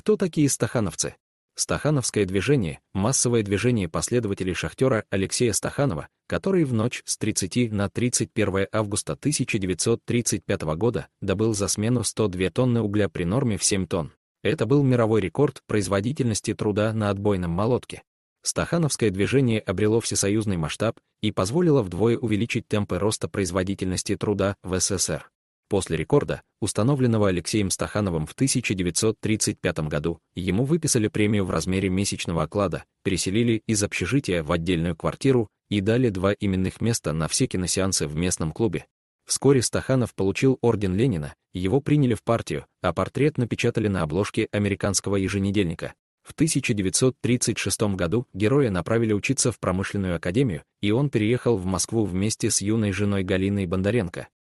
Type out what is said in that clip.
Кто такие стахановцы? Стахановское движение — массовое движение последователей шахтера Алексея Стаханова, который в ночь с 30 на 31 августа 1935 года добыл за смену 102 тонны угля при норме в 7 тонн. Это был мировой рекорд производительности труда на отбойном молотке. Стахановское движение обрело всесоюзный масштаб и позволило вдвое увеличить темпы роста производительности труда в СССР. После рекорда, установленного Алексеем Стахановым в 1935 году, ему выписали премию в размере месячного оклада, переселили из общежития в отдельную квартиру и дали два именных места на все киносеансы в местном клубе. Вскоре Стаханов получил орден Ленина, его приняли в партию, а портрет напечатали на обложке американского еженедельника. В 1936 году героя направили учиться в промышленную академию, и он переехал в Москву вместе с юной женой Галиной Бондаренко.